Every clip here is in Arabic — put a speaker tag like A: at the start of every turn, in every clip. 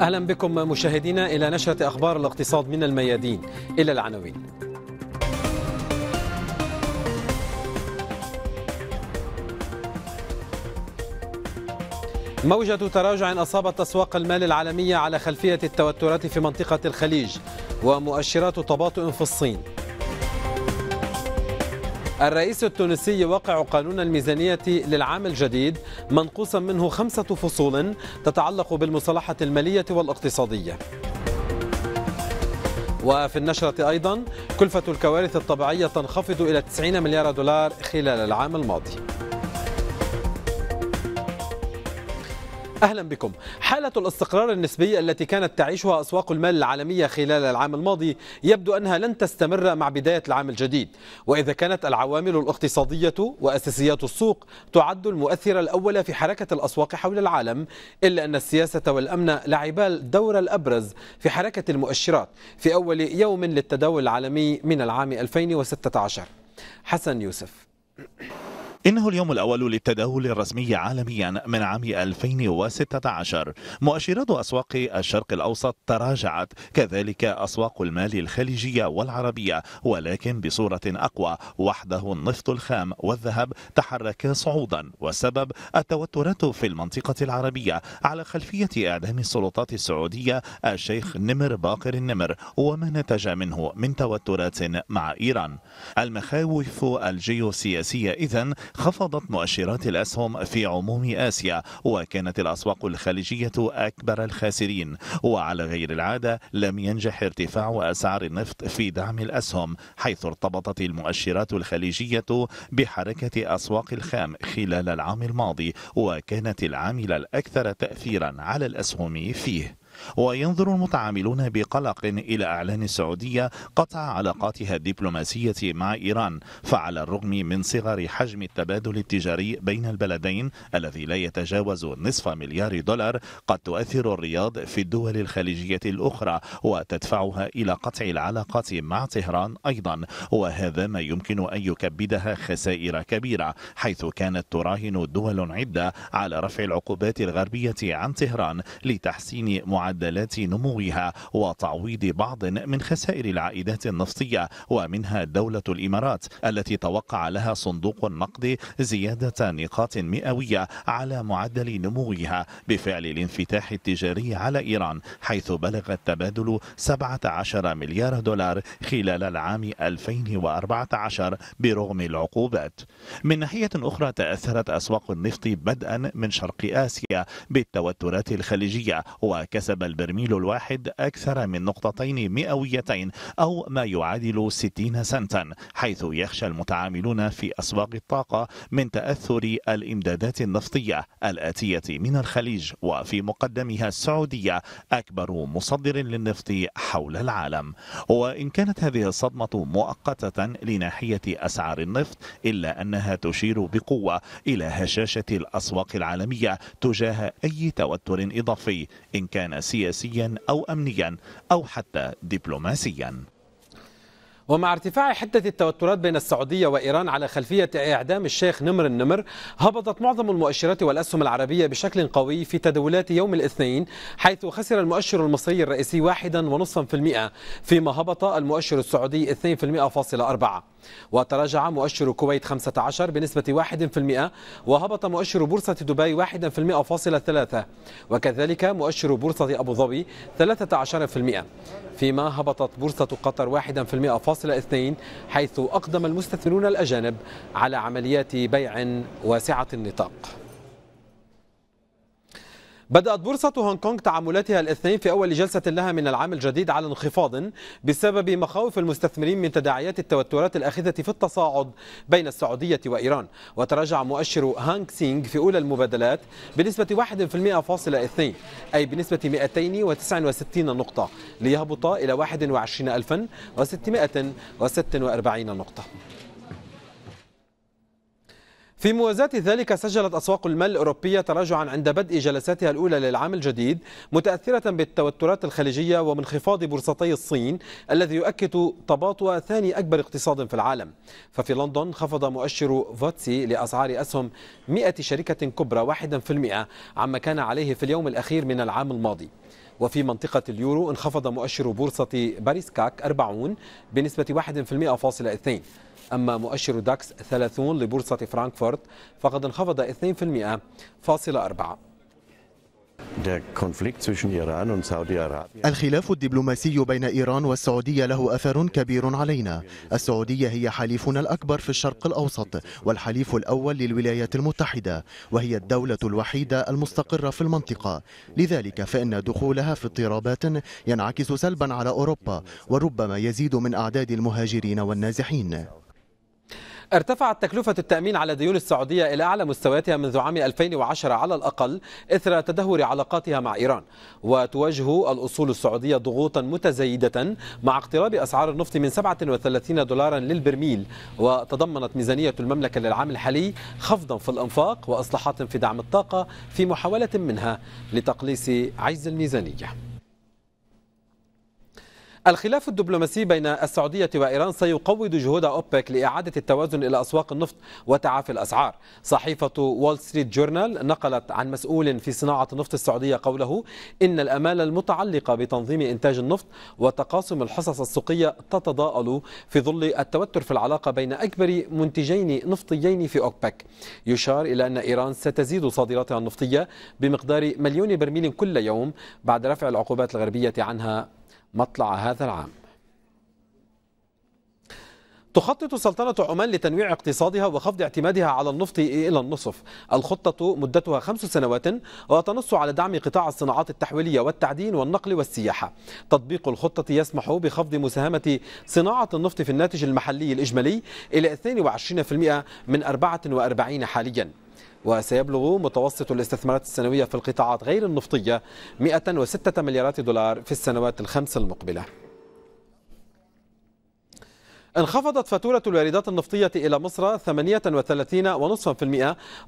A: أهلا بكم مشاهدينا إلى نشرة أخبار الاقتصاد من الميادين إلى العناوين موجة تراجع أصابت أسواق المال العالمية على خلفية التوترات في منطقة الخليج ومؤشرات تباطؤ في الصين الرئيس التونسي وقع قانون الميزانية للعام الجديد منقوصا منه خمسة فصول تتعلق بالمصالحة المالية والاقتصادية وفي النشرة أيضا كلفة الكوارث الطبيعية تنخفض إلى 90 مليار دولار خلال العام الماضي أهلا بكم حالة الاستقرار النسبي التي كانت تعيشها أسواق المال العالمية خلال العام الماضي يبدو أنها لن تستمر مع بداية العام الجديد وإذا كانت العوامل الاقتصادية وأساسيات السوق تعد المؤثر الأول في حركة الأسواق حول العالم إلا أن السياسة والأمن لعبا الدور الأبرز في حركة المؤشرات في أول يوم للتداول العالمي من العام 2016 حسن يوسف
B: إنه اليوم الأول للتداول الرسمي عالميا من عام 2016 مؤشرات أسواق الشرق الأوسط تراجعت كذلك أسواق المال الخليجية والعربية ولكن بصورة أقوى وحده النفط الخام والذهب تحركا صعودا والسبب التوترات في المنطقة العربية على خلفية إعدام السلطات السعودية الشيخ نمر باقر النمر وما نتج منه من توترات مع إيران المخاوف الجيوسياسية إذن خفضت مؤشرات الأسهم في عموم آسيا وكانت الأسواق الخليجية أكبر الخاسرين وعلى غير العادة لم ينجح ارتفاع أسعار النفط في دعم الأسهم حيث ارتبطت المؤشرات الخليجية بحركة أسواق الخام خلال العام الماضي وكانت العامل الأكثر تأثيرا على الأسهم فيه وينظر المتعاملون بقلق إلى إعلان السعودية قطع علاقاتها الدبلوماسية مع إيران فعلى الرغم من صغر حجم التبادل التجاري بين البلدين الذي لا يتجاوز نصف مليار دولار قد تؤثر الرياض في الدول الخليجية الأخرى وتدفعها إلى قطع العلاقات مع طهران أيضا وهذا ما يمكن أن يكبدها خسائر كبيرة حيث كانت تراهن دول عدة على رفع العقوبات الغربية عن طهران لتحسين معاملات معدلات نموها وتعويض بعض من خسائر العائدات النفطية ومنها دولة الإمارات التي توقع لها صندوق النقد زيادة نقاط مئوية على معدل نموها بفعل الانفتاح التجاري على إيران حيث بلغ التبادل 17 مليار دولار خلال العام 2014 برغم العقوبات من ناحية أخرى تأثرت أسواق النفط بدءا من شرق آسيا بالتوترات الخليجية وكسب سبب البرميل الواحد أكثر من نقطتين مئويتين أو ما يعادل 60 سنتا حيث يخشى المتعاملون في أسواق الطاقة من تأثر الإمدادات النفطية الآتية من الخليج وفي مقدمها السعودية أكبر مصدر للنفط حول العالم وإن كانت هذه الصدمة مؤقتة لناحية أسعار النفط إلا أنها تشير بقوة إلى هشاشة الأسواق العالمية تجاه أي توتر إضافي إن كان سياسيا أو أمنيا أو حتى دبلوماسيا
A: ومع ارتفاع حدة التوترات بين السعودية وإيران على خلفية إعدام الشيخ نمر النمر هبطت معظم المؤشرات والأسهم العربية بشكل قوي في تداولات يوم الاثنين حيث خسر المؤشر المصري الرئيسي واحدا ونصفا في المئة فيما هبط المؤشر السعودي 2.4 وتراجع مؤشر كويت 15 بنسبة 1% وهبط مؤشر بورصة دبي 1.3 وكذلك مؤشر بورصة أبو ظبي 13% فيما هبطت بورصة قطر 1.2 حيث أقدم المستثمرون الأجانب على عمليات بيع واسعة النطاق بدأت بورصة هونغ كونغ تعاملاتها الاثنين في أول جلسة لها من العام الجديد على انخفاض بسبب مخاوف المستثمرين من تداعيات التوترات الأخذة في التصاعد بين السعودية وإيران وتراجع مؤشر هانغ سينغ في أولى المبادلات بنسبة 1.2% أي بنسبة 269 نقطة ليهبط إلى 21646 نقطة في موازاة ذلك سجلت أسواق المال الأوروبية تراجعا عند بدء جلساتها الأولى للعام الجديد متأثرة بالتوترات الخليجية ومنخفاض بورصتي الصين الذي يؤكد تباطؤ ثاني أكبر اقتصاد في العالم ففي لندن خفض مؤشر فوتسي لأسعار أسهم 100 شركة كبرى 1% عما كان عليه في اليوم الأخير من العام الماضي وفي منطقة اليورو انخفض مؤشر بورصة باريس كاك 40 بنسبة 1.2 أما مؤشر داكس 30 لبورصة فرانكفورت فقد انخفض 2% فاصلة 4
B: الخلاف الدبلوماسي بين إيران والسعودية له أثر كبير علينا السعودية هي حليفنا الأكبر في الشرق الأوسط والحليف الأول للولايات المتحدة وهي الدولة الوحيدة المستقرة في المنطقة لذلك فإن دخولها في اضطرابات ينعكس سلبا على أوروبا وربما يزيد من أعداد المهاجرين والنازحين
A: ارتفعت تكلفة التأمين على ديون السعودية إلى أعلى مستوياتها منذ عام 2010 على الأقل إثر تدهور علاقاتها مع إيران وتواجه الأصول السعودية ضغوطا متزايدة مع اقتراب أسعار النفط من 37 دولارا للبرميل وتضمنت ميزانية المملكة للعام الحالي خفضا في الأنفاق وإصلاحات في دعم الطاقة في محاولة منها لتقليص عجز الميزانية الخلاف الدبلوماسي بين السعودية وإيران سيقوض جهود أوبك لإعادة التوازن إلى أسواق النفط وتعافي الأسعار صحيفة وول ستريت جورنال نقلت عن مسؤول في صناعة النفط السعودية قوله إن الأمال المتعلقة بتنظيم إنتاج النفط وتقاسم الحصص السوقية تتضاءل في ظل التوتر في العلاقة بين أكبر منتجين نفطيين في أوبك يشار إلى أن إيران ستزيد صادراتها النفطية بمقدار مليون برميل كل يوم بعد رفع العقوبات الغربية عنها مطلع هذا العام تخطط سلطنة عمان لتنويع اقتصادها وخفض اعتمادها على النفط إلى النصف الخطة مدتها خمس سنوات وتنص على دعم قطاع الصناعات التحويلية والتعدين والنقل والسياحة تطبيق الخطة يسمح بخفض مساهمة صناعة النفط في الناتج المحلي الإجمالي إلى 22% من 44 حالياً وسيبلغ متوسط الاستثمارات السنوية في القطاعات غير النفطية 106 مليارات دولار في السنوات الخمس المقبلة انخفضت فاتورة الواردات النفطية إلى مصر 38.5%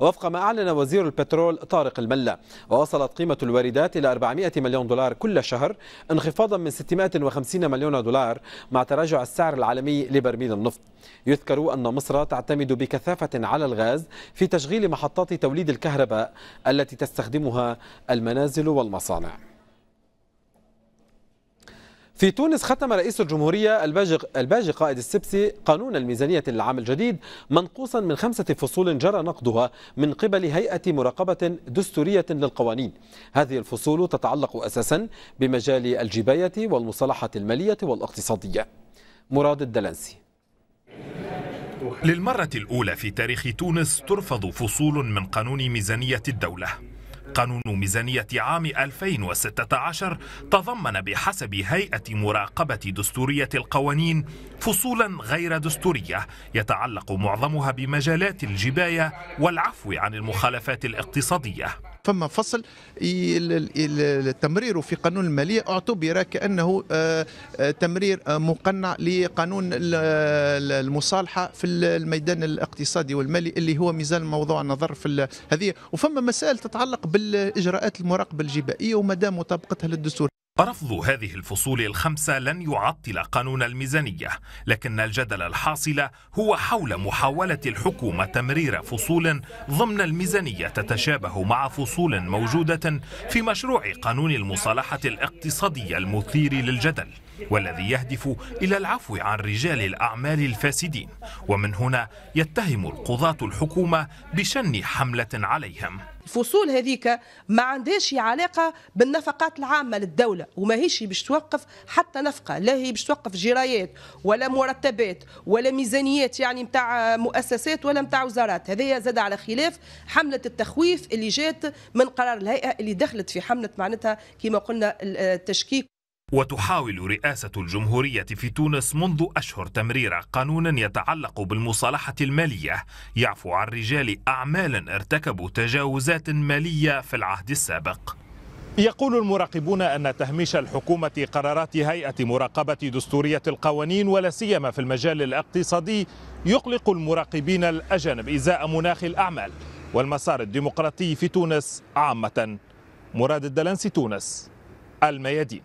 A: وفق ما أعلن وزير البترول طارق الملة ووصلت قيمة الواردات إلى 400 مليون دولار كل شهر انخفاضا من 650 مليون دولار مع تراجع السعر العالمي لبرميل النفط يذكر أن مصر تعتمد بكثافة على الغاز في تشغيل محطات توليد الكهرباء التي تستخدمها المنازل والمصانع في تونس ختم رئيس الجمهورية الباجي قائد السبسي قانون الميزانية للعام الجديد منقوصا من خمسة فصول جرى نقدها من قبل هيئة مراقبة دستورية للقوانين هذه الفصول تتعلق أساسا بمجال الجباية والمصالحة المالية والاقتصادية مراد الدلنسي
C: للمرة الأولى في تاريخ تونس ترفض فصول من قانون ميزانية الدولة قانون ميزانية عام 2016 تضمن بحسب هيئة مراقبة دستورية القوانين فصولا غير دستورية يتعلق معظمها بمجالات الجباية والعفو عن المخالفات الاقتصادية
B: فما فصل التمرير في قانون المالية اعتبر كأنه آه، آه، تمرير آه، مقنع لقانون المصالحة في الميدان الاقتصادي والمالي اللي هو ميزان موضوع نظر في هذه وفما مسائل تتعلق بالإجراءات المراقبة الجبائية ومدى مطابقتها للدستور
C: رفض هذه الفصول الخمسة لن يعطل قانون الميزانية لكن الجدل الحاصل هو حول محاولة الحكومة تمرير فصول ضمن الميزانية تتشابه مع فصول موجودة في مشروع قانون المصالحة الاقتصادية المثير للجدل والذي يهدف إلى العفو عن رجال الأعمال الفاسدين ومن هنا يتهم القضاة الحكومة بشن حملة عليهم
B: الفصول هذيك ما عندهاش علاقة بالنفقات العامة للدولة وما هيش باش توقف حتى نفقة لا هي باش توقف جرايات ولا مرتبات ولا ميزانيات يعني متاع مؤسسات ولا متاع وزارات هذه زاد على خلاف حملة التخويف اللي جات من قرار الهيئة اللي دخلت في حملة معناتها كما قلنا التشكيك
C: وتحاول رئاسة الجمهورية في تونس منذ أشهر تمرير قانون يتعلق بالمصالحة المالية يعفو عن رجال أعمال ارتكبوا تجاوزات مالية في العهد السابق يقول المراقبون أن تهميش الحكومة قرارات هيئة مراقبة دستورية القوانين ولا سيما في المجال الاقتصادي يقلق المراقبين الأجانب إزاء مناخ الأعمال والمسار الديمقراطي في تونس عامة مراد
A: الدلنسي تونس الميادين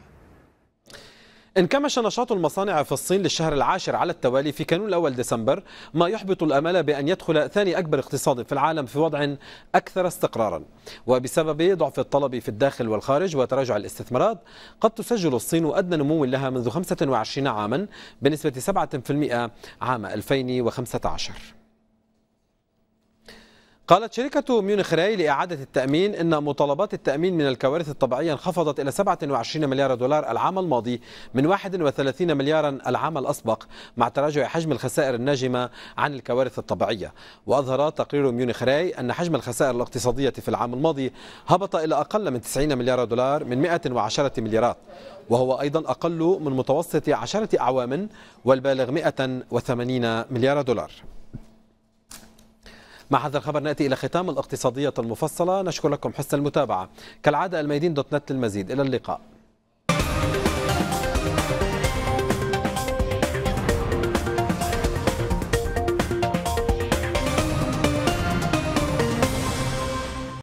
A: انكمش نشاط المصانع في الصين للشهر العاشر على التوالي في كانون الأول ديسمبر ما يحبط الأمل بأن يدخل ثاني أكبر اقتصاد في العالم في وضع أكثر استقرارا وبسبب ضعف الطلب في الداخل والخارج وتراجع الاستثمارات قد تسجل الصين أدنى نمو لها منذ 25 عاما بنسبة 7% عام 2015 قالت شركة ميونخ راي لإعادة التأمين إن مطالبات التأمين من الكوارث الطبيعية انخفضت إلى 27 مليار دولار العام الماضي من 31 مليارا العام الأسبق مع تراجع حجم الخسائر الناجمة عن الكوارث الطبيعية وأظهر تقرير ميونخ راي أن حجم الخسائر الاقتصادية في العام الماضي هبط إلى أقل من 90 مليار دولار من 110 مليارات وهو أيضا أقل من متوسط 10 أعوام والبالغ 180 مليار دولار مع هذا الخبر نأتي إلى ختام الاقتصادية المفصلة نشكر لكم حسن المتابعة كالعادة الميدين دوت نت للمزيد إلى اللقاء